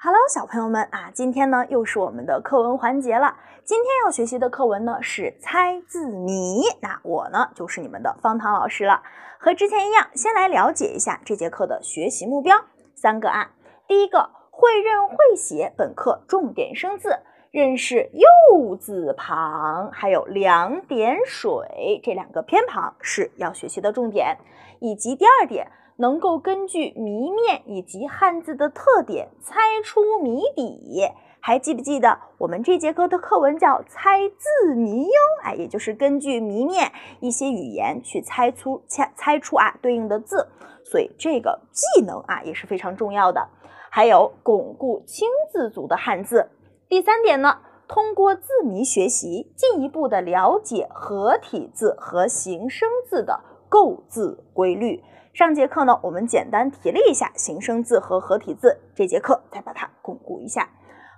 Hello，小朋友们啊，今天呢又是我们的课文环节了。今天要学习的课文呢是猜字谜。那我呢就是你们的方糖老师了。和之前一样，先来了解一下这节课的学习目标，三个啊。第一个会认会写本课重点生字，认识右字旁，还有两点水这两个偏旁是要学习的重点，以及第二点。能够根据谜面以及汉字的特点猜出谜底，还记不记得我们这节课的课文叫猜字谜哟？哎，也就是根据谜面一些语言去猜出猜猜出啊对应的字，所以这个技能啊也是非常重要的。还有巩固轻字组的汉字。第三点呢，通过字谜学习，进一步的了解合体字和形声字的构字规律。上节课呢，我们简单提了一下形声字和合体字，这节课再把它巩固一下。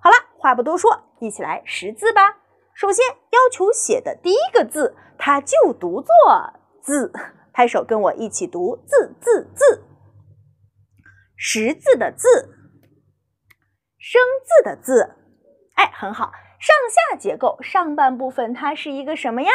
好了，话不多说，一起来识字吧。首先要求写的第一个字，它就读作“字”，拍手跟我一起读“字字字”，识字的“字”，生字的“字”。哎，很好，上下结构，上半部分它是一个什么呀？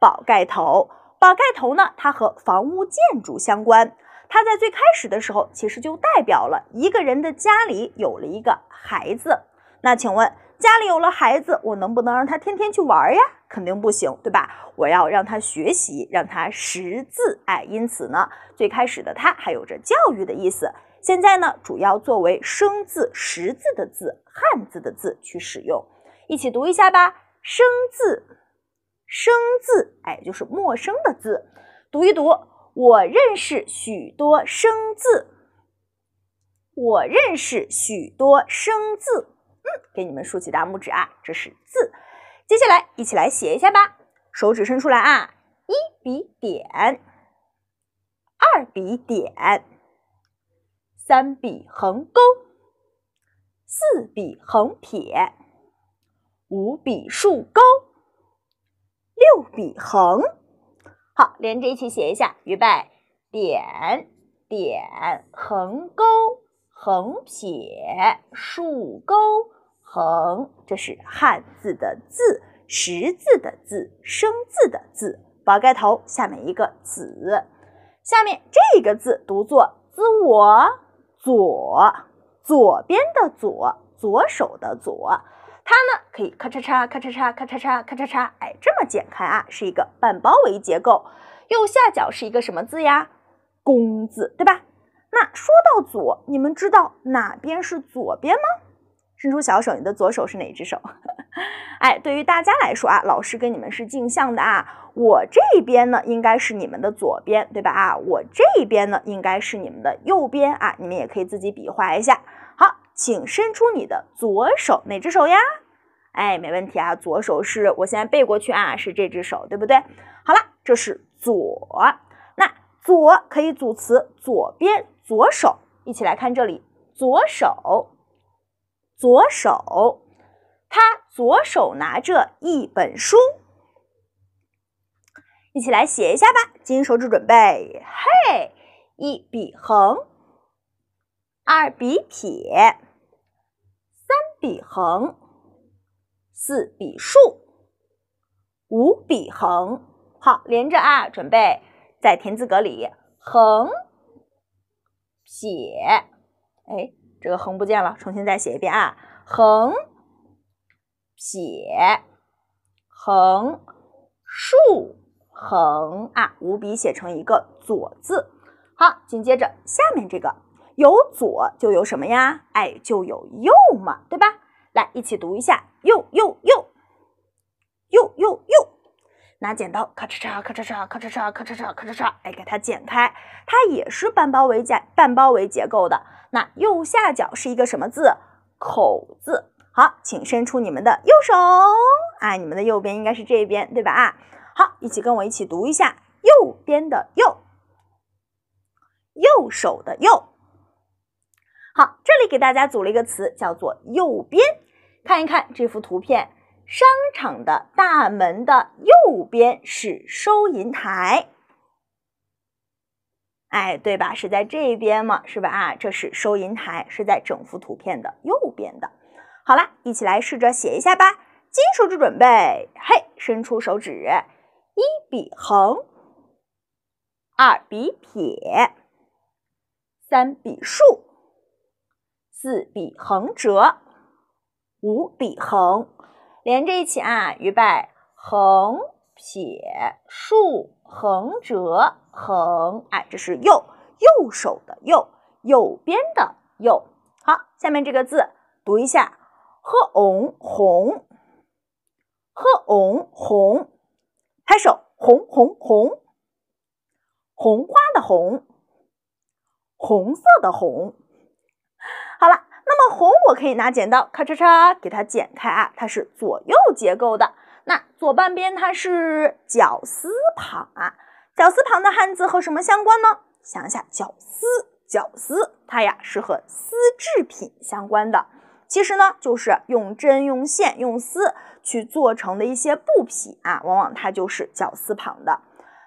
宝盖头。宝盖头呢，它和房屋建筑相关。他在最开始的时候，其实就代表了一个人的家里有了一个孩子。那请问，家里有了孩子，我能不能让他天天去玩呀？肯定不行，对吧？我要让他学习，让他识字。哎，因此呢，最开始的它还有着教育的意思。现在呢，主要作为生字、识字的字、汉字的字去使用。一起读一下吧，生字，生字，哎，就是陌生的字。读一读。我认识许多生字，我认识许多生字，嗯，给你们竖起大拇指啊！这是字，接下来一起来写一下吧，手指伸出来啊！一笔点，二笔点，三笔横勾，四笔横撇，五笔竖勾，六笔横。好，连着一起写一下，预备，点点横钩横撇竖钩横，这是汉字的字，识字的字，生字的字，宝盖头下面一个子，下面这个字读作 zuo，左，左边的左，左手的左。它呢，可以咔嚓嚓、咔嚓嚓、咔嚓嚓、咔嚓嚓，哎，这么剪开啊，是一个半包围结构。右下角是一个什么字呀？弓字，对吧？那说到左，你们知道哪边是左边吗？伸出小手，你的左手是哪只手？哎，对于大家来说啊，老师跟你们是镜像的啊，我这边呢应该是你们的左边，对吧？啊，我这边呢应该是你们的右边啊，你们也可以自己比划一下。请伸出你的左手，哪只手呀？哎，没问题啊，左手是我现在背过去啊，是这只手，对不对？好了，这是左，那左可以组词，左边、左手。一起来看这里，左手，左手，他左手拿着一本书。一起来写一下吧，金手指准备，嘿，一笔横，二笔撇。笔横，四笔竖，五笔横，好连着啊！准备在田字格里横撇，哎，这个横不见了，重新再写一遍啊！横撇横竖横啊，五笔写成一个左字。好，紧接着下面这个有左就有什么呀？哎，就有右嘛，对吧？来，一起读一下，右右右右右右，拿剪刀咔嚓嚓咔嚓嚓咔嚓嚓咔嚓嚓咔嚓嚓，哎，给它剪开。它也是半包围结半包围结构的。那右下角是一个什么字？口字。好，请伸出你们的右手。哎，你们的右边应该是这边，对吧？啊，好，一起跟我一起读一下，右边的右，右手的右。好，这里给大家组了一个词，叫做“右边”。看一看这幅图片，商场的大门的右边是收银台，哎，对吧？是在这边嘛，是吧？啊，这是收银台，是在整幅图片的右边的。好了，一起来试着写一下吧。金手指准备，嘿，伸出手指，一笔横，二笔撇，三笔竖。四笔横折，五笔横，连着一起啊。预备，横撇、竖、横折、横，哎，这是右右手的右，右边的右。好，下面这个字，读一下，hong 红，hong 红，拍手，红红红，红花的红，红色的红。红，我可以拿剪刀咔嚓嚓给它剪开啊！它是左右结构的，那左半边它是绞丝旁啊。绞丝旁的汉字和什么相关呢？想一下，绞丝，绞丝，它呀是和丝制品相关的。其实呢，就是用针、用线、用丝去做成的一些布匹啊，往往它就是绞丝旁的。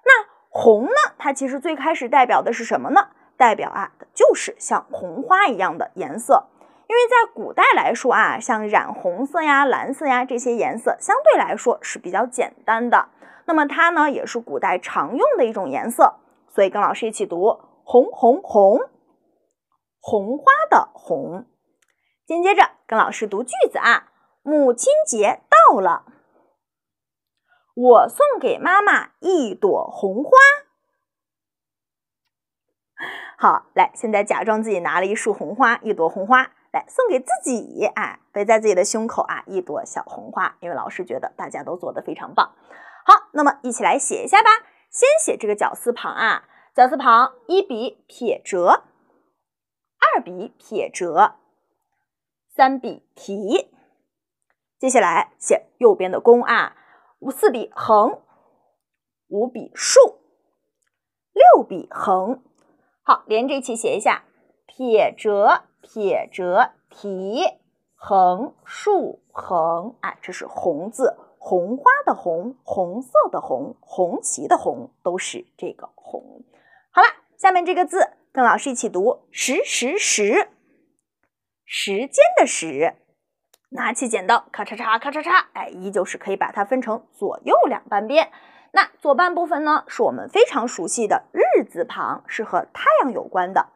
那红呢，它其实最开始代表的是什么呢？代表啊，就是像红花一样的颜色。因为在古代来说啊，像染红色呀、蓝色呀这些颜色相对来说是比较简单的。那么它呢，也是古代常用的一种颜色。所以跟老师一起读：红红红，红花的红。紧接着跟老师读句子啊：母亲节到了，我送给妈妈一朵红花。好，来，现在假装自己拿了一束红花，一朵红花。来送给自己，哎，背在自己的胸口啊，一朵小红花。因为老师觉得大家都做的非常棒。好，那么一起来写一下吧。先写这个绞丝旁啊，绞丝旁，一笔撇折，二笔撇折，三笔提。接下来写右边的弓啊，五四笔横，五笔竖，六笔横。好，连着一起写一下，撇折。撇折提，横竖横，哎，这是红字，红花的红，红色的红，红旗的红，都是这个红。好了，下面这个字，跟老师一起读，时时时，时间的时。拿起剪刀，咔嚓嚓，咔嚓嚓，哎，依旧是可以把它分成左右两半边。那左半部分呢，是我们非常熟悉的日字旁，是和太阳有关的。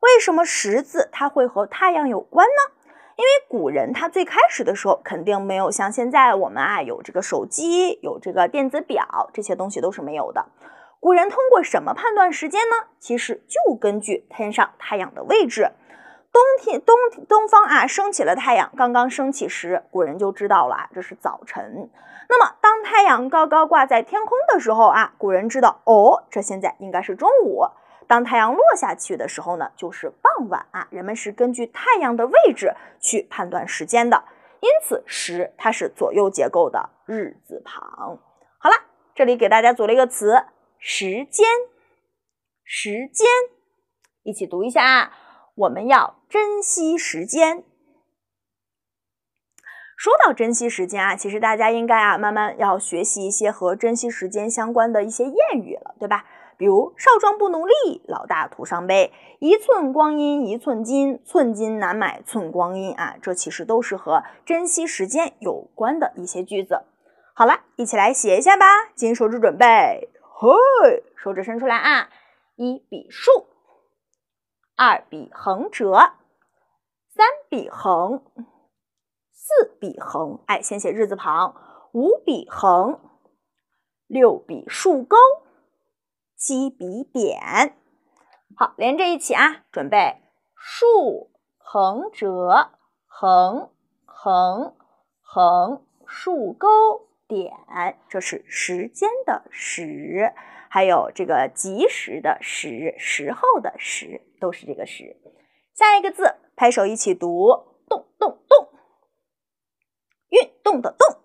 为什么十字它会和太阳有关呢？因为古人他最开始的时候肯定没有像现在我们啊有这个手机，有这个电子表，这些东西都是没有的。古人通过什么判断时间呢？其实就根据天上太阳的位置。冬天东东方啊升起了太阳，刚刚升起时，古人就知道了这是早晨。那么当太阳高高挂在天空的时候啊，古人知道哦，这现在应该是中午。当太阳落下去的时候呢，就是傍晚啊。人们是根据太阳的位置去判断时间的。因此，时它是左右结构的日字旁。好了，这里给大家组了一个词：时间。时间，一起读一下啊。我们要珍惜时间。说到珍惜时间啊，其实大家应该啊，慢慢要学习一些和珍惜时间相关的一些谚语了，对吧？比如“少壮不努力，老大徒伤悲”，“一寸光阴一寸金，寸金难买寸光阴”啊，这其实都是和珍惜时间有关的一些句子。好了，一起来写一下吧。金手指准备，嘿，手指伸出来啊！一笔竖，二笔横折，三笔横，四笔横，哎，先写日字旁，五笔横，六笔竖钩。七笔点，好，连着一起啊！准备，竖、横折、横、横、横、竖钩、点，这是时间的时，还有这个及时的时，时候的时，都是这个时。下一个字，拍手一起读，动动动，运动的动。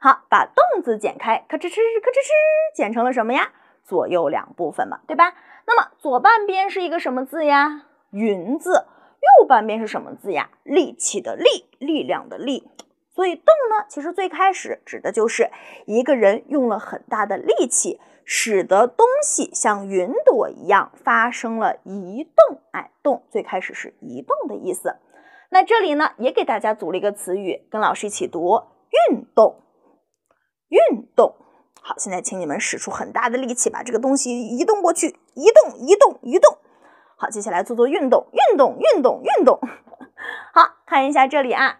好，把动字剪开，咔哧哧，咔哧哧，剪成了什么呀？左右两部分嘛，对吧？那么左半边是一个什么字呀？云字。右半边是什么字呀？力气的力，力量的力。所以动呢，其实最开始指的就是一个人用了很大的力气，使得东西像云朵一样发生了移动。哎，动最开始是移动的意思。那这里呢，也给大家组了一个词语，跟老师一起读：运动，运动。好，现在请你们使出很大的力气，把这个东西移动过去，移动，移动，移动。好，接下来做做运动，运动，运动，运动。好，看一下这里啊，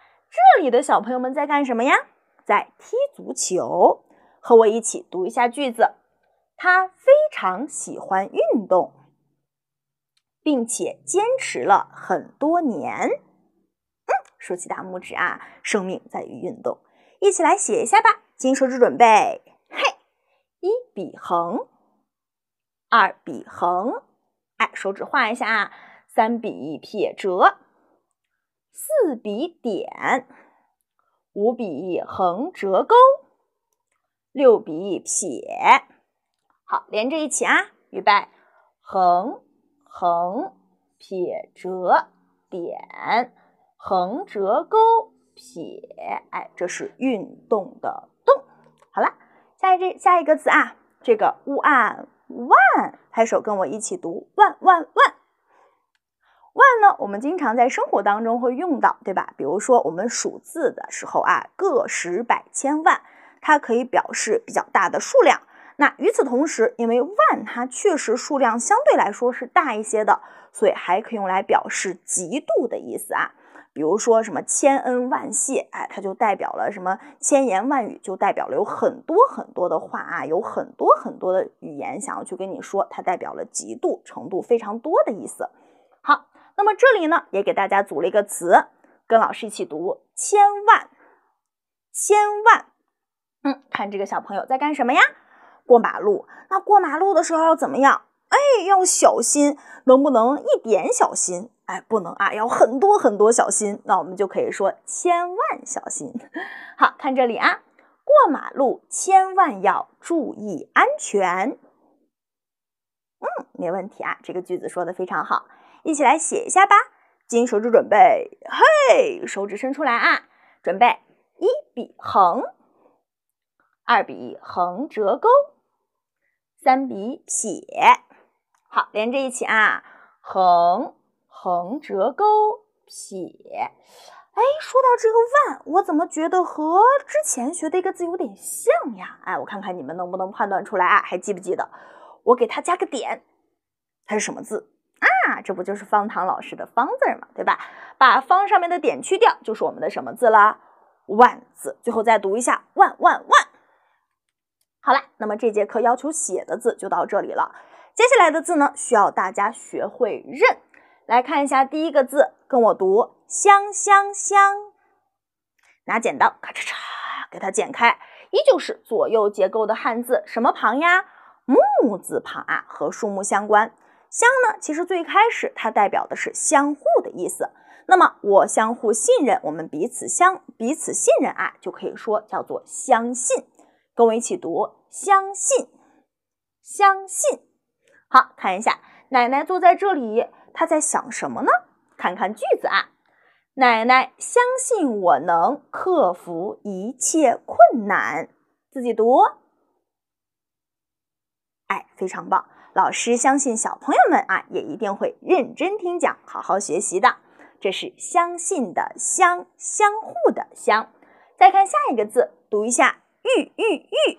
这里的小朋友们在干什么呀？在踢足球。和我一起读一下句子：他非常喜欢运动，并且坚持了很多年。嗯，竖起大拇指啊！生命在于运动。一起来写一下吧，金手指准备。一笔横，二笔横，哎，手指画一下啊。三笔撇折，四笔点，五笔横折钩，六笔撇，好，连着一起啊。预备，横，横，撇折，点，横折钩，撇，哎，这是运动的。这下一个词啊，这个 w 啊，万，拍手跟我一起读，万万万。万呢，我们经常在生活当中会用到，对吧？比如说我们数字的时候啊，个、十、百、千、万，它可以表示比较大的数量。那与此同时，因为万它确实数量相对来说是大一些的，所以还可以用来表示极度的意思啊。比如说什么千恩万谢，哎，它就代表了什么千言万语，就代表了有很多很多的话啊，有很多很多的语言想要去跟你说，它代表了极度程度非常多的意思。好，那么这里呢也给大家组了一个词，跟老师一起读，千万，千万，嗯，看这个小朋友在干什么呀？过马路。那过马路的时候要怎么样？哎，要小心，能不能一点小心？哎，不能啊，要很多很多小心。那我们就可以说千万小心。好看这里啊，过马路千万要注意安全。嗯，没问题啊，这个句子说的非常好，一起来写一下吧。金手指准备，嘿，手指伸出来啊，准备。一笔横，二笔横折钩，三笔撇。好，连着一起啊，横、横折钩、撇。哎，说到这个万，我怎么觉得和之前学的一个字有点像呀？哎，我看看你们能不能判断出来啊？还记不记得？我给它加个点，它是什么字啊？这不就是方唐老师的方字嘛，对吧？把方上面的点去掉，就是我们的什么字了？万字。最后再读一下，万万万。好了，那么这节课要求写的字就到这里了。接下来的字呢，需要大家学会认。来看一下第一个字，跟我读“相相相”。拿剪刀咔嚓嚓给它剪开，依旧是左右结构的汉字，什么旁呀？木字旁啊，和树木相关。相呢，其实最开始它代表的是相互的意思。那么我相互信任，我们彼此相彼此信任啊，就可以说叫做相信。跟我一起读，相信，相信。好看一下，奶奶坐在这里，她在想什么呢？看看句子啊，奶奶相信我能克服一切困难。自己读，哎，非常棒。老师相信小朋友们啊，也一定会认真听讲，好好学习的。这是相信的相，相互的相。再看下一个字，读一下，玉玉玉。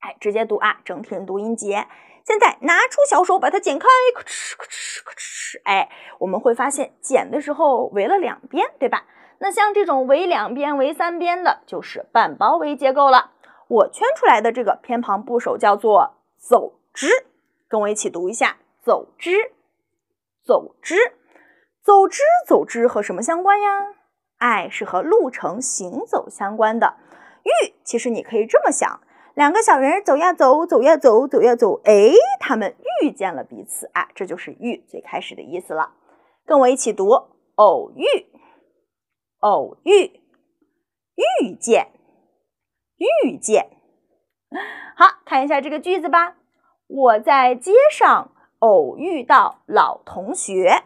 哎，直接读啊，整体读音节。现在拿出小手把它剪开，咔哧咔哧咔哧，哎，我们会发现剪的时候围了两边，对吧？那像这种围两边、围三边的，就是半包围结构了。我圈出来的这个偏旁部首叫做走之，跟我一起读一下，走之，走之，走之，走之和什么相关呀？哎，是和路程行走相关的。玉其实你可以这么想。两个小人走呀走，走呀走，走呀走，哎，他们遇见了彼此啊，这就是“遇”最开始的意思了。跟我一起读：偶遇，偶遇，遇见，遇见。好，看一下这个句子吧。我在街上偶遇到老同学。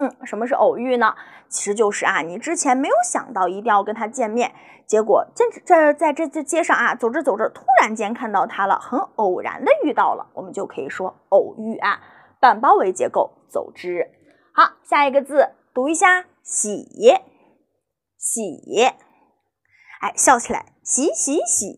嗯，什么是偶遇呢？其实就是啊，你之前没有想到一定要跟他见面，结果这这在这这街上啊，走着走着，突然间看到他了，很偶然的遇到了，我们就可以说偶遇啊。半包围结构，走之。好，下一个字读一下，喜，喜，哎，笑起来，喜喜喜，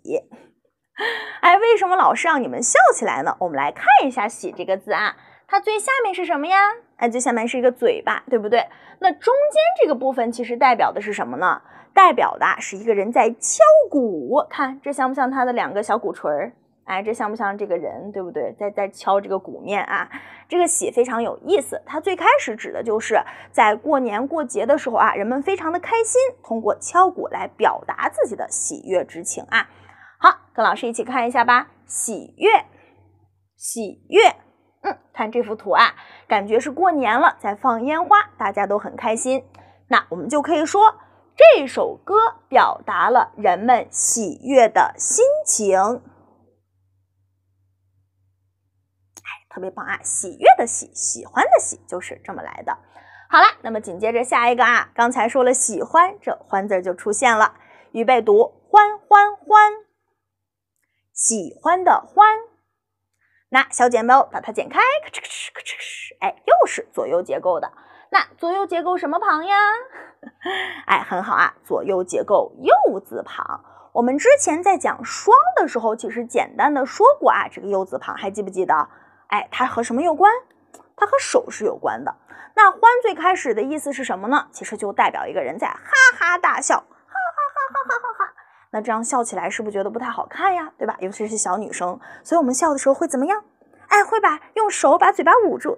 哎，为什么老师让你们笑起来呢？我们来看一下喜这个字啊，它最下面是什么呀？那最下面是一个嘴巴，对不对？那中间这个部分其实代表的是什么呢？代表的是一个人在敲鼓。看，这像不像他的两个小鼓槌？哎，这像不像这个人？对不对？在在敲这个鼓面啊。这个“喜”非常有意思，它最开始指的就是在过年过节的时候啊，人们非常的开心，通过敲鼓来表达自己的喜悦之情啊。好，跟老师一起看一下吧。喜悦，喜悦。嗯，看这幅图啊，感觉是过年了，在放烟花，大家都很开心。那我们就可以说，这首歌表达了人们喜悦的心情。哎，特别棒啊！喜悦的喜，喜欢的喜，就是这么来的。好了，那么紧接着下一个啊，刚才说了喜欢，这欢字就出现了。预备读，欢欢欢，喜欢的欢。那小剪刀把它剪开，咔哧咔哧咔哧咔哧，哎，又是左右结构的。那左右结构什么旁呀？哎，很好啊，左右结构右字旁。我们之前在讲“双”的时候，其实简单的说过啊，这个右字旁还记不记得？哎，它和什么有关？它和手是有关的。那欢最开始的意思是什么呢？其实就代表一个人在哈哈大笑。那这样笑起来是不是觉得不太好看呀？对吧？尤其是小女生，所以我们笑的时候会怎么样？哎，会把用手把嘴巴捂住，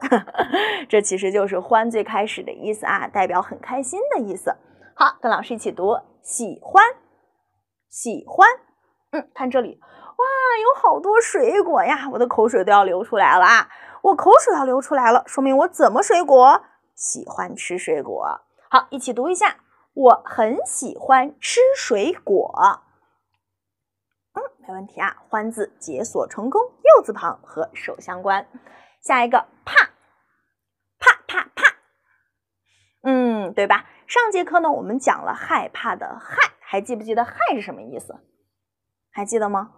这其实就是欢最开始的意思啊，代表很开心的意思。好，跟老师一起读，喜欢，喜欢。嗯，看这里，哇，有好多水果呀，我的口水都要流出来了啊，我口水要流出来了，说明我怎么水果？喜欢吃水果。好，一起读一下。我很喜欢吃水果，嗯，没问题啊。欢字解锁成功，右字旁和手相关。下一个怕怕怕怕，嗯，对吧？上节课呢，我们讲了害怕的害，还记不记得害是什么意思？还记得吗？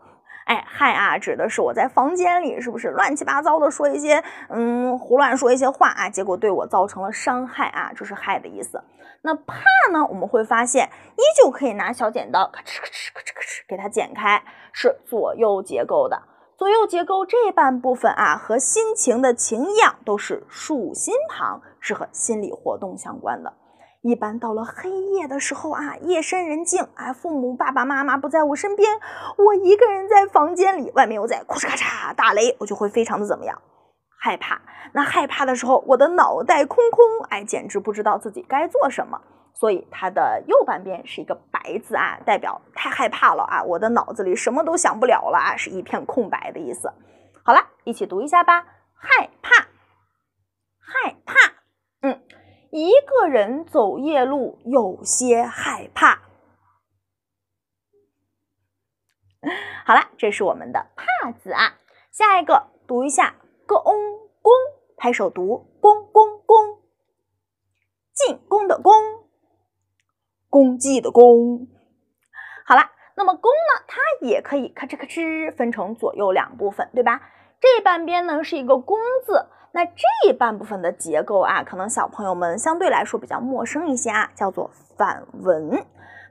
哎害啊，指的是我在房间里是不是乱七八糟的说一些嗯胡乱说一些话啊，结果对我造成了伤害啊，这是害的意思。那怕呢，我们会发现依旧可以拿小剪刀咔哧咔哧咔哧咔哧给它剪开，是左右结构的。左右结构这半部分啊，和心情的情一样，都是竖心旁，是和心理活动相关的。一般到了黑夜的时候啊，夜深人静，哎，父母爸爸妈妈不在我身边，我一个人在房间里，外面又在咔嚓咔嚓打雷，我就会非常的怎么样，害怕。那害怕的时候，我的脑袋空空，哎，简直不知道自己该做什么。所以它的右半边是一个白字啊，代表太害怕了啊，我的脑子里什么都想不了了啊，是一片空白的意思。好了，一起读一下吧，害怕，害怕。一个人走夜路有些害怕。好了，这是我们的“怕”字啊。下一个，读一下个，嗯，n 拍手读公公公”，进攻的攻，攻击的攻。好了，那么“攻”呢，它也可以咔哧咔哧分成左右两部分，对吧？这半边呢是一个“工”字。那这半部分的结构啊，可能小朋友们相对来说比较陌生一些啊，叫做反文。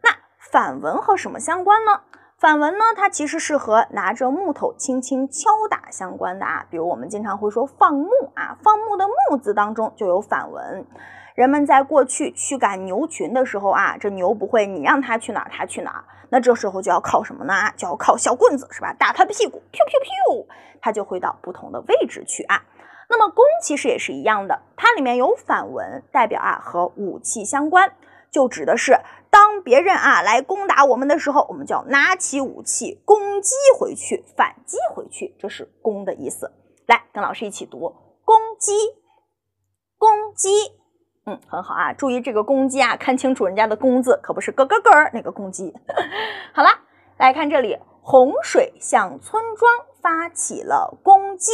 那反文和什么相关呢？反文呢，它其实是和拿着木头轻轻敲打相关的啊。比如我们经常会说放牧啊，放牧的牧字当中就有反文。人们在过去驱赶牛群的时候啊，这牛不会你让它去哪儿它去哪儿，那这时候就要靠什么呢？就要靠小棍子是吧？打它的屁股，咻咻咻，它就会到不同的位置去啊。那么，攻其实也是一样的，它里面有反文，代表啊和武器相关，就指的是当别人啊来攻打我们的时候，我们就要拿起武器攻击回去，反击回去，这是攻的意思。来，跟老师一起读，攻击，攻击，嗯，很好啊，注意这个攻击啊，看清楚人家的攻字，可不是咯咯咯那个攻击。好了，来看这里，洪水向村庄发起了攻击。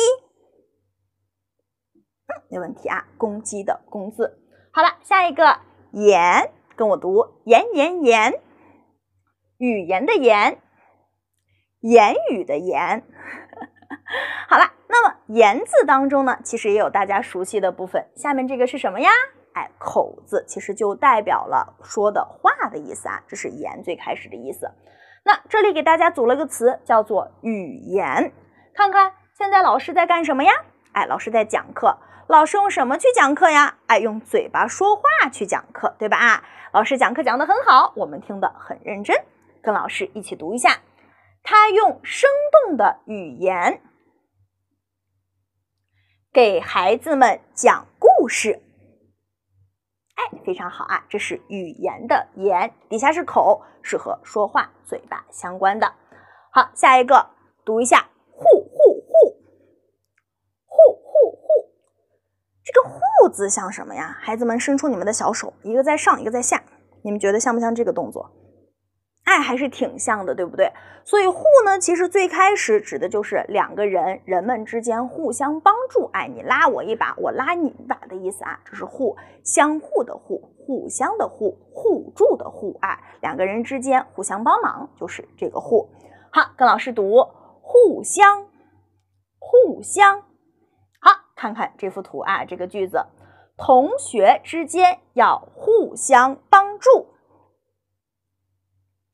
没问题啊，公鸡的公字。好了，下一个言，跟我读言言言，语言的言，言语的言。好了，那么言字当中呢，其实也有大家熟悉的部分。下面这个是什么呀？哎，口字其实就代表了说的话的意思啊，这是言最开始的意思。那这里给大家组了个词，叫做语言。看看现在老师在干什么呀？哎，老师在讲课。老师用什么去讲课呀？哎，用嘴巴说话去讲课，对吧？啊，老师讲课讲的很好，我们听得很认真。跟老师一起读一下，他用生动的语言给孩子们讲故事。哎，非常好啊，这是语言的言，底下是口，是和说话、嘴巴相关的。好，下一个读一下。这“互”字像什么呀？孩子们伸出你们的小手，一个在上，一个在下，你们觉得像不像这个动作？哎，还是挺像的，对不对？所以“互”呢，其实最开始指的就是两个人人们之间互相帮助，哎，你拉我一把，我拉你一把的意思啊，这是“互”相互的“互”，互相的“互”，互助的“互”啊，两个人之间互相帮忙，就是这个“互”。好，跟老师读“互相，互相”。看看这幅图啊，这个句子，同学之间要互相帮助。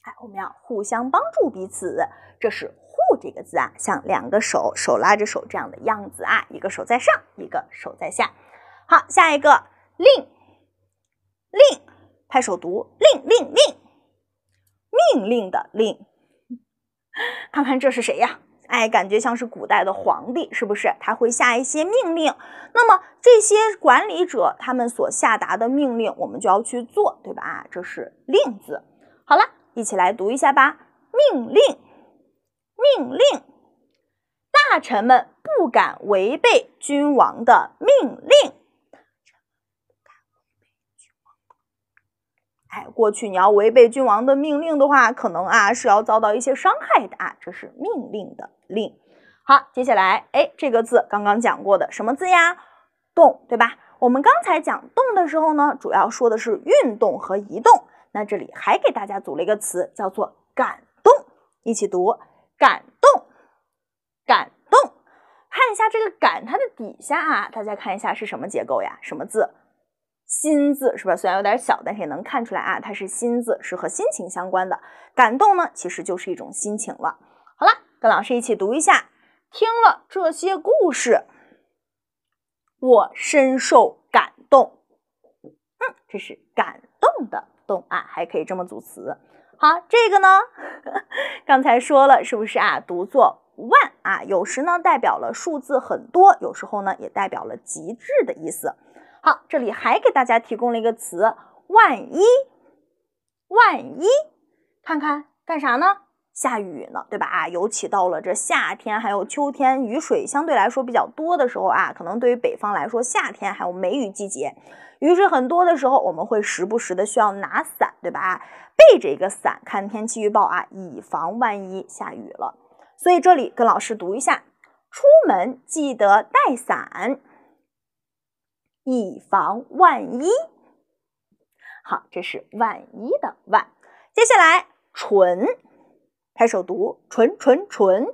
哎，我们要互相帮助彼此，这是“互”这个字啊，像两个手手拉着手这样的样子啊，一个手在上，一个手在下。好，下一个“令”，“令”拍手读，“令令令”，命令的“令”。看看这是谁呀？哎，感觉像是古代的皇帝，是不是？他会下一些命令，那么这些管理者他们所下达的命令，我们就要去做，对吧？这是令字。好了，一起来读一下吧。命令，命令，大臣们不敢违背君王的命令。哎，过去你要违背君王的命令的话，可能啊是要遭到一些伤害的啊，这是命令的令。好，接下来，哎，这个字刚刚讲过的什么字呀？动，对吧？我们刚才讲动的时候呢，主要说的是运动和移动。那这里还给大家组了一个词，叫做感动，一起读，感动，感动。看一下这个感它的底下啊，大家看一下是什么结构呀？什么字？心字是吧？虽然有点小，但是也能看出来啊，它是心字，是和心情相关的。感动呢，其实就是一种心情了。好了，跟老师一起读一下。听了这些故事，我深受感动。嗯，这是感动的动啊，还可以这么组词。好，这个呢，刚才说了，是不是啊？读作万啊，有时呢代表了数字很多，有时候呢也代表了极致的意思。好，这里还给大家提供了一个词，万一，万一，看看干啥呢？下雨呢，对吧？啊，尤其到了这夏天，还有秋天，雨水相对来说比较多的时候啊，可能对于北方来说，夏天还有梅雨季节，雨水很多的时候，我们会时不时的需要拿伞，对吧？背着一个伞看天气预报啊，以防万一下雨了。所以这里跟老师读一下，出门记得带伞。以防万一，好，这是万一的万。接下来，纯，开手读，纯纯纯。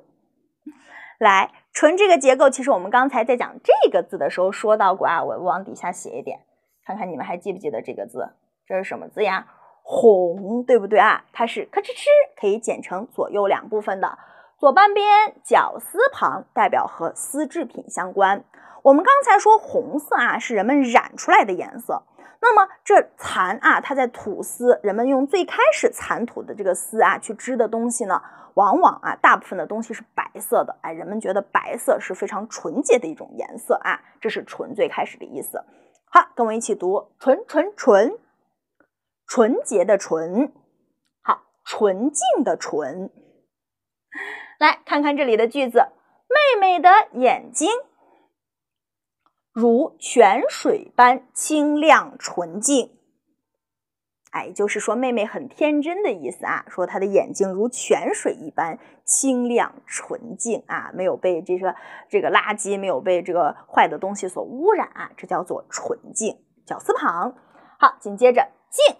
来，纯这个结构，其实我们刚才在讲这个字的时候说到过啊。我往底下写一点，看看你们还记不记得这个字？这是什么字呀？红，对不对啊？它是咔哧哧，可以剪成左右两部分的，左半边绞丝旁，代表和丝制品相关。我们刚才说红色啊是人们染出来的颜色，那么这蚕啊，它在吐丝，人们用最开始蚕吐的这个丝啊去织的东西呢，往往啊大部分的东西是白色的，哎，人们觉得白色是非常纯洁的一种颜色啊，这是“纯”最开始的意思。好，跟我一起读“纯纯纯”，纯洁的“纯”，好，纯净的“纯”。来看看这里的句子，妹妹的眼睛。如泉水般清亮纯净，哎，就是说妹妹很天真的意思啊。说她的眼睛如泉水一般清亮纯净啊，没有被这个这个垃圾，没有被这个坏的东西所污染啊。这叫做纯净，绞丝旁。好，紧接着净，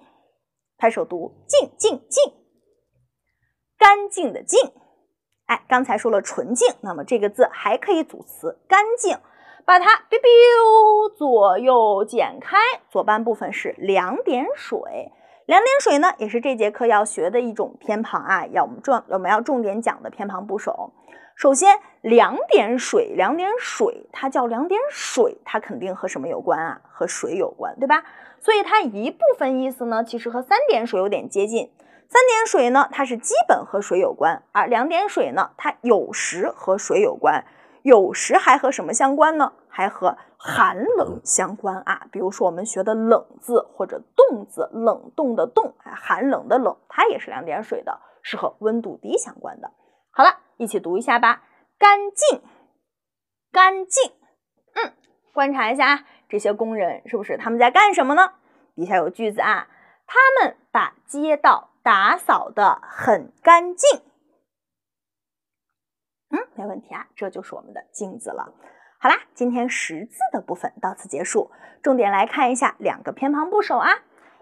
拍手读净净净，干净的净。哎，刚才说了纯净，那么这个字还可以组词干净。把它 biu biu 左右剪开，左半部分是两点水，两点水呢也是这节课要学的一种偏旁啊，要我们重我们要重点讲的偏旁部首。首先两点水，两点水它叫两点水，它肯定和什么有关啊？和水有关，对吧？所以它一部分意思呢，其实和三点水有点接近。三点水呢，它是基本和水有关，而两点水呢，它有时和水有关，有时还和什么相关呢？还和寒冷相关啊，比如说我们学的“冷”字或者“冻”字，“冷冻”的“冻”、“寒冷”的“冷”，它也是两点水的，是和温度低相关的。好了，一起读一下吧，“干净，干净。”嗯，观察一下啊，这些工人是不是他们在干什么呢？底下有句子啊，他们把街道打扫的很干净。嗯，没问题啊，这就是我们的“镜子了。好啦，今天识字的部分到此结束。重点来看一下两个偏旁部首啊，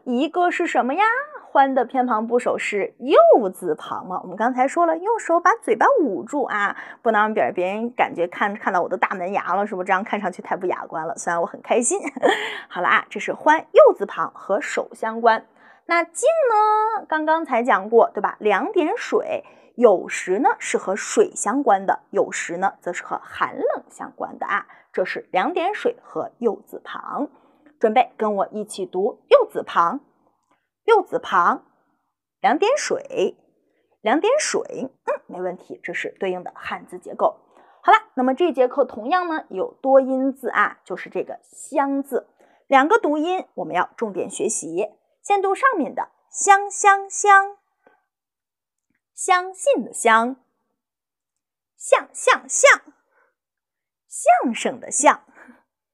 一个是什么呀？欢的偏旁部首是右字旁吗？我们刚才说了，用手把嘴巴捂住啊，不能让别别人感觉看看到我的大门牙了，是不？这样看上去太不雅观了。虽然我很开心。好了啊，这是欢右字旁和手相关。那静呢？刚刚才讲过，对吧？两点水。有时呢是和水相关的，有时呢则是和寒冷相关的啊。这是两点水和右字旁，准备跟我一起读右字旁，右字旁，两点水，两点水，嗯，没问题，这是对应的汉字结构。好了，那么这节课同样呢有多音字啊，就是这个“香”字，两个读音我们要重点学习，先读上面的香香香。相信的相，相相相，相声的相，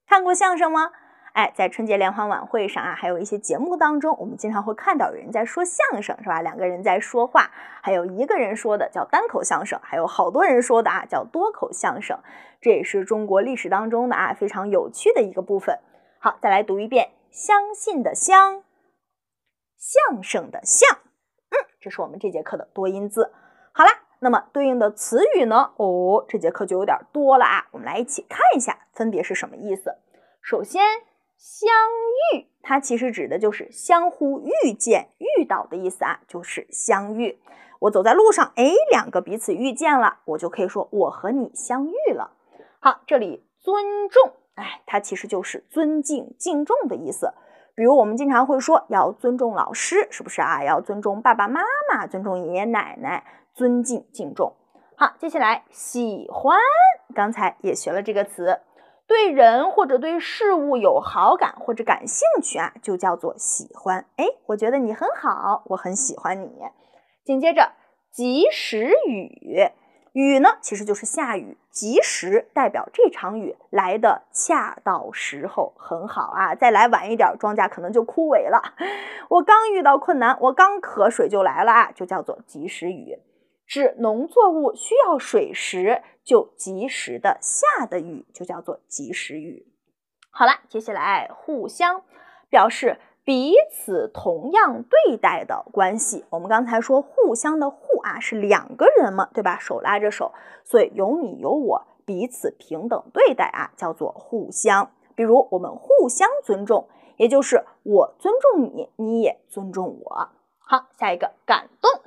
看过相声吗？哎，在春节联欢晚会上啊，还有一些节目当中，我们经常会看到人在说相声，是吧？两个人在说话，还有一个人说的叫单口相声，还有好多人说的啊叫多口相声，这也是中国历史当中的啊非常有趣的一个部分。好，再来读一遍：相信的相，相声的相。这是我们这节课的多音字，好啦，那么对应的词语呢？哦，这节课就有点多了啊，我们来一起看一下分别是什么意思。首先，相遇，它其实指的就是相互遇见、遇到的意思啊，就是相遇。我走在路上，哎，两个彼此遇见了，我就可以说我和你相遇了。好，这里尊重，哎，它其实就是尊敬、敬重的意思。比如我们经常会说要尊重老师，是不是啊？要尊重爸爸妈妈，尊重爷爷奶奶，尊敬敬重。好，接下来喜欢，刚才也学了这个词，对人或者对事物有好感或者感兴趣啊，就叫做喜欢。哎，我觉得你很好，我很喜欢你。紧接着，及时雨，雨呢其实就是下雨。及时代表这场雨来的恰到时候，很好啊！再来晚一点，庄稼可能就枯萎了。我刚遇到困难，我刚渴，水就来了啊，就叫做及时雨，指农作物需要水时就及时的下的雨，就叫做及时雨。好了，接下来互相表示。彼此同样对待的关系，我们刚才说互相的互啊，是两个人嘛，对吧？手拉着手，所以有你有我，彼此平等对待啊，叫做互相。比如我们互相尊重，也就是我尊重你，你也尊重我。好，下一个感动。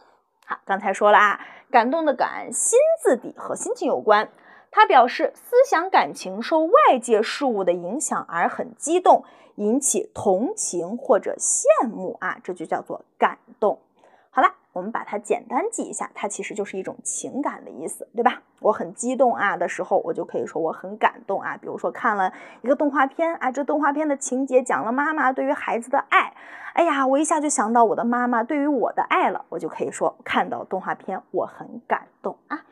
好，刚才说了啊，感动的感，心字底和心情有关，它表示思想感情受外界事物的影响而很激动。引起同情或者羡慕啊，这就叫做感动。好了，我们把它简单记一下，它其实就是一种情感的意思，对吧？我很激动啊的时候，我就可以说我很感动啊。比如说看了一个动画片啊，这动画片的情节讲了妈妈对于孩子的爱，哎呀，我一下就想到我的妈妈对于我的爱了，我就可以说看到动画片我很感动啊。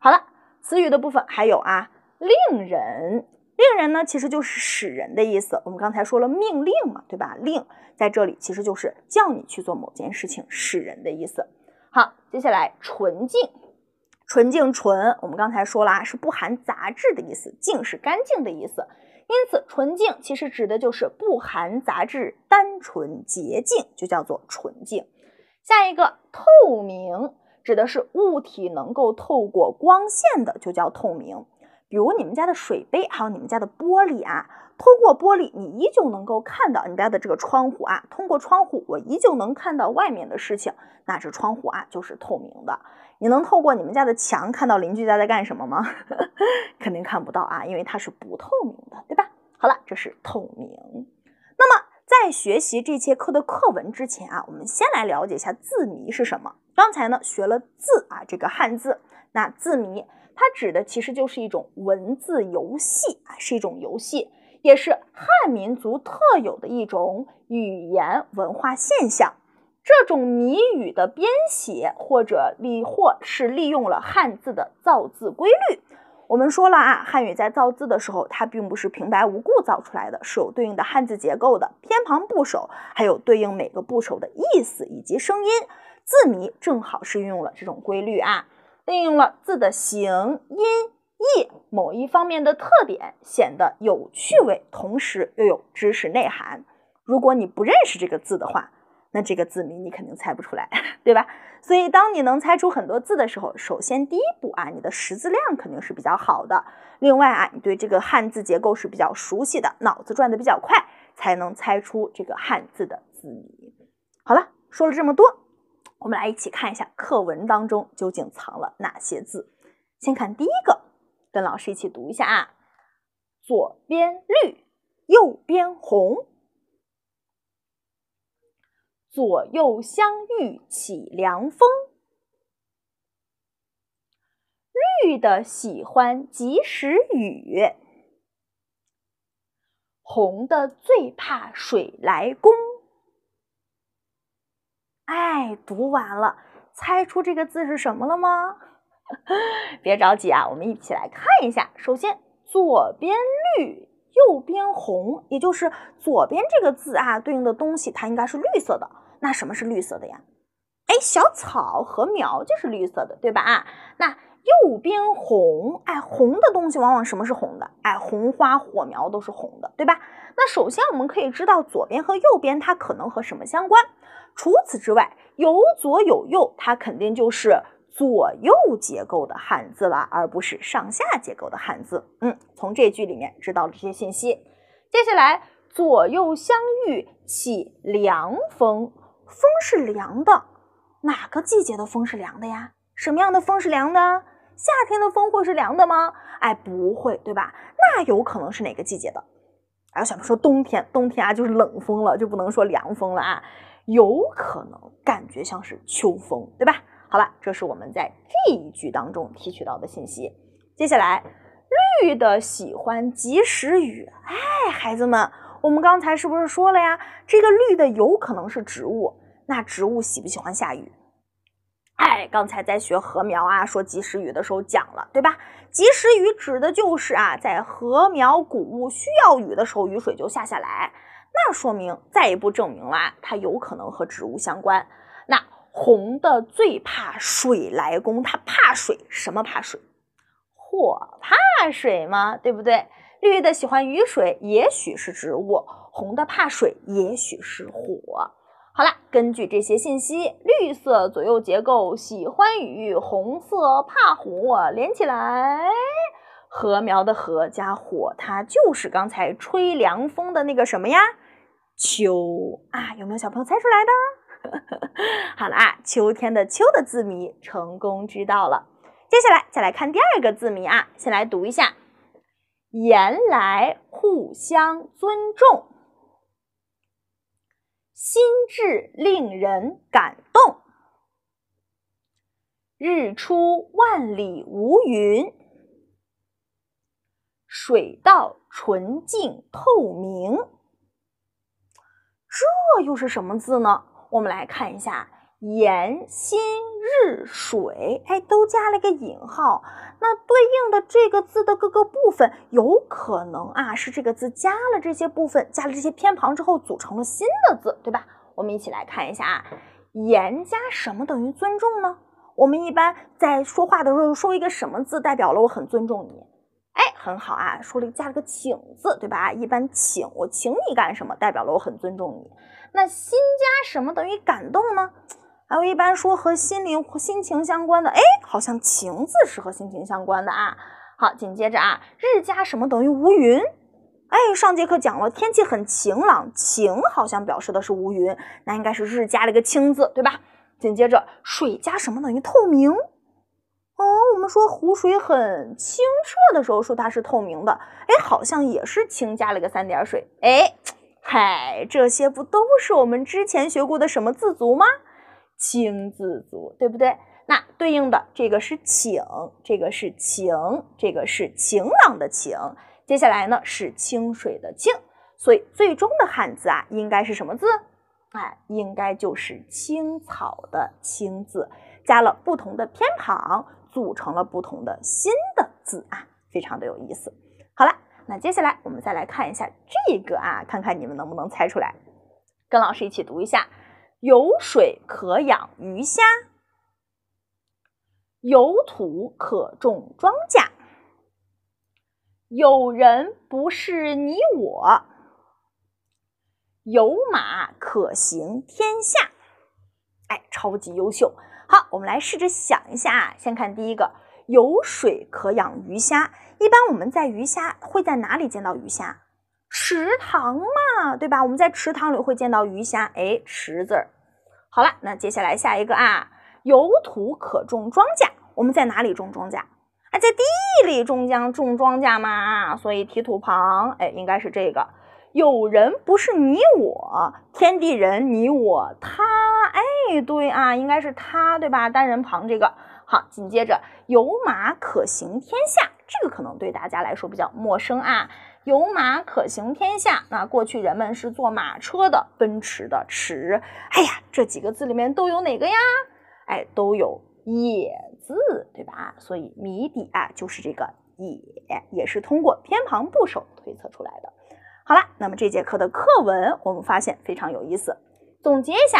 好了，词语的部分还有啊，令人。令人呢，其实就是使人的意思。我们刚才说了命令嘛，对吧？令在这里其实就是叫你去做某件事情，使人的意思。好，接下来纯净，纯净纯，我们刚才说了是不含杂质的意思，净是干净的意思。因此，纯净其实指的就是不含杂质、单纯洁净，就叫做纯净。下一个透明，指的是物体能够透过光线的，就叫透明。比如你们家的水杯，还有你们家的玻璃啊，通过玻璃你依旧能够看到你家的这个窗户啊，通过窗户我依旧能看到外面的事情，那这窗户啊就是透明的。你能透过你们家的墙看到邻居家在干什么吗？肯定看不到啊，因为它是不透明的，对吧？好了，这是透明。那么在学习这节课的课文之前啊，我们先来了解一下字谜是什么。刚才呢学了字啊，这个汉字，那字谜。它指的其实就是一种文字游戏啊，是一种游戏，也是汉民族特有的一种语言文化现象。这种谜语的编写或者利或是利用了汉字的造字规律。我们说了啊，汉语在造字的时候，它并不是平白无故造出来的，是有对应的汉字结构的偏旁部首，还有对应每个部首的意思以及声音。字谜正好是运用了这种规律啊。利用了字的形、音、意某一方面的特点，显得有趣味，同时又有知识内涵。如果你不认识这个字的话，那这个字谜你肯定猜不出来，对吧？所以，当你能猜出很多字的时候，首先第一步啊，你的识字量肯定是比较好的。另外啊，你对这个汉字结构是比较熟悉的，脑子转的比较快，才能猜出这个汉字的字谜。好了，说了这么多。我们来一起看一下课文当中究竟藏了哪些字。先看第一个，跟老师一起读一下啊。左边绿，右边红。左右相遇起凉风。绿的喜欢及时雨，红的最怕水来攻。哎，读完了，猜出这个字是什么了吗？别着急啊，我们一起来看一下。首先，左边绿，右边红，也就是左边这个字啊，对应的东西它应该是绿色的。那什么是绿色的呀？哎，小草和苗就是绿色的，对吧？啊，那右边红，哎，红的东西往往什么是红的？哎，红花、火苗都是红的，对吧？那首先我们可以知道，左边和右边它可能和什么相关？除此之外，有左有右，它肯定就是左右结构的汉字了，而不是上下结构的汉字。嗯，从这句里面知道了这些信息。接下来，左右相遇起凉风，风是凉的，哪个季节的风是凉的呀？什么样的风是凉的？夏天的风会是凉的吗？哎，不会，对吧？那有可能是哪个季节的？哎，小明说冬天，冬天啊就是冷风了，就不能说凉风了啊。有可能感觉像是秋风，对吧？好了，这是我们在这一句当中提取到的信息。接下来，绿的喜欢及时雨。哎，孩子们，我们刚才是不是说了呀？这个绿的有可能是植物，那植物喜不喜欢下雨？哎，刚才在学禾苗啊，说及时雨的时候讲了，对吧？及时雨指的就是啊，在禾苗谷物需要雨的时候，雨水就下下来。那说明再一步证明了，它有可能和植物相关。那红的最怕水来攻，它怕水，什么怕水？火怕水吗？对不对？绿的喜欢雨水，也许是植物。红的怕水，也许是火。好了，根据这些信息，绿色左右结构喜欢雨，红色怕火，连起来，禾苗的禾加火，它就是刚才吹凉风的那个什么呀？秋啊，有没有小朋友猜出来的？好了啊，秋天的秋的字谜成功知道了。接下来再来看第二个字谜啊，先来读一下：言来互相尊重，心智令人感动，日出万里无云，水到纯净透明。这又是什么字呢？我们来看一下，言、心、日、水，哎，都加了个引号。那对应的这个字的各个部分，有可能啊是这个字加了这些部分，加了这些偏旁之后，组成了新的字，对吧？我们一起来看一下啊，言加什么等于尊重呢？我们一般在说话的时候说一个什么字，代表了我很尊重你。哎，很好啊，说了加了个请字，对吧？一般请我请你干什么，代表了我很尊重你。那心加什么等于感动呢？还有一般说和心灵、心情相关的，哎，好像情字是和心情相关的啊。好，紧接着啊，日加什么等于无云？哎，上节课讲了天气很晴朗，晴好像表示的是无云，那应该是日加了一个清字，对吧？紧接着，水加什么等于透明？说湖水很清澈的时候，说它是透明的，哎，好像也是“清”加了个三点水，哎，嗨，这些不都是我们之前学过的什么字足吗？“清”字足，对不对？那对应的这个是“请”，这个是“晴”，这个是晴朗的“晴”。接下来呢是“清水”的“清”，所以最终的汉字啊，应该是什么字？哎，应该就是“青草”的“青”字，加了不同的偏旁。组成了不同的新的字啊，非常的有意思。好了，那接下来我们再来看一下这个啊，看看你们能不能猜出来。跟老师一起读一下：有水可养鱼虾，有土可种庄稼，有人不是你我，有马可行天下。哎，超级优秀。好，我们来试着想一下啊。先看第一个，有水可养鱼虾。一般我们在鱼虾会在哪里见到鱼虾？池塘嘛，对吧？我们在池塘里会见到鱼虾。哎，池字好了，那接下来下一个啊，有土可种庄稼。我们在哪里种庄稼？哎，在地里种将种庄稼嘛。所以提土旁，哎，应该是这个。有人不是你我，天地人，你我他，哎，对啊，应该是他对吧？单人旁这个好，紧接着有马可行天下，这个可能对大家来说比较陌生啊。有马可行天下，那过去人们是坐马车的，奔驰的驰，哎呀，这几个字里面都有哪个呀？哎，都有也字，对吧？所以谜底啊，就是这个也，也是通过偏旁部首推测出来的。好了，那么这节课的课文我们发现非常有意思。总结一下，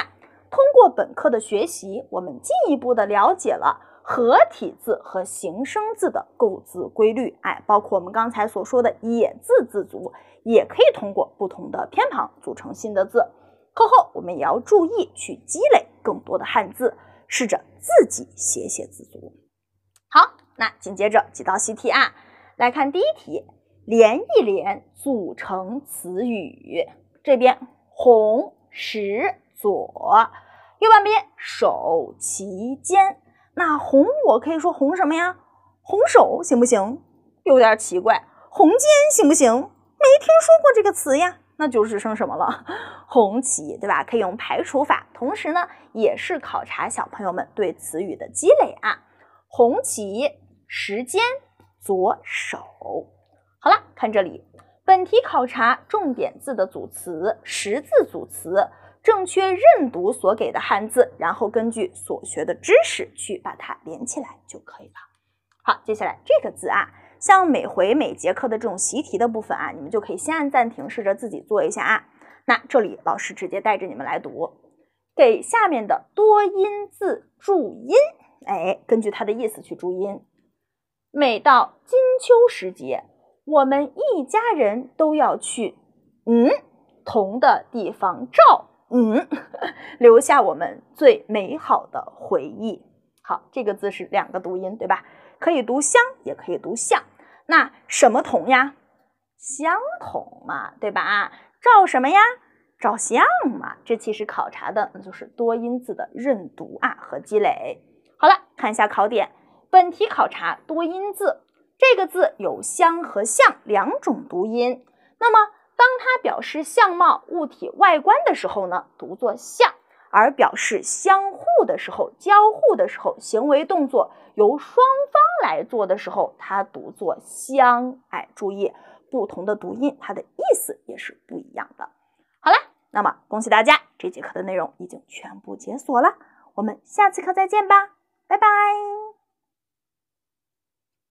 通过本课的学习，我们进一步的了解了合体字和形声字的构字规律。哎，包括我们刚才所说的“也”字字组，也可以通过不同的偏旁组成新的字。课后我们也要注意去积累更多的汉字，试着自己写写字组。好，那紧接着几道习题啊，来看第一题。连一连组成词语，这边红石左，右半边手旗肩。那红，我可以说红什么呀？红手行不行？有点奇怪。红肩行不行？没听说过这个词呀。那就是剩什么了？红旗对吧？可以用排除法，同时呢，也是考察小朋友们对词语的积累啊。红旗时间左手。好了，看这里，本题考察重点字的组词、识字组词，正确认读所给的汉字，然后根据所学的知识去把它连起来就可以了。好，接下来这个字啊，像每回每节课的这种习题的部分啊，你们就可以先按暂停，试着自己做一下啊。那这里老师直接带着你们来读，给下面的多音字注音，哎，根据它的意思去注音。每到金秋时节。我们一家人都要去，嗯，同的地方照，嗯，留下我们最美好的回忆。好，这个字是两个读音，对吧？可以读相，也可以读像。那什么同呀？相同嘛，对吧？照什么呀？照相嘛。这其实考察的那就是多音字的认读啊和积累。好了，看一下考点。本题考察多音字。这个字有相和像两种读音，那么当它表示相貌、物体外观的时候呢，读作像；而表示相互的时候、交互的时候、行为动作由双方来做的时候，它读作相。哎，注意不同的读音，它的意思也是不一样的。好了，那么恭喜大家，这节课的内容已经全部解锁了，我们下次课再见吧，拜拜。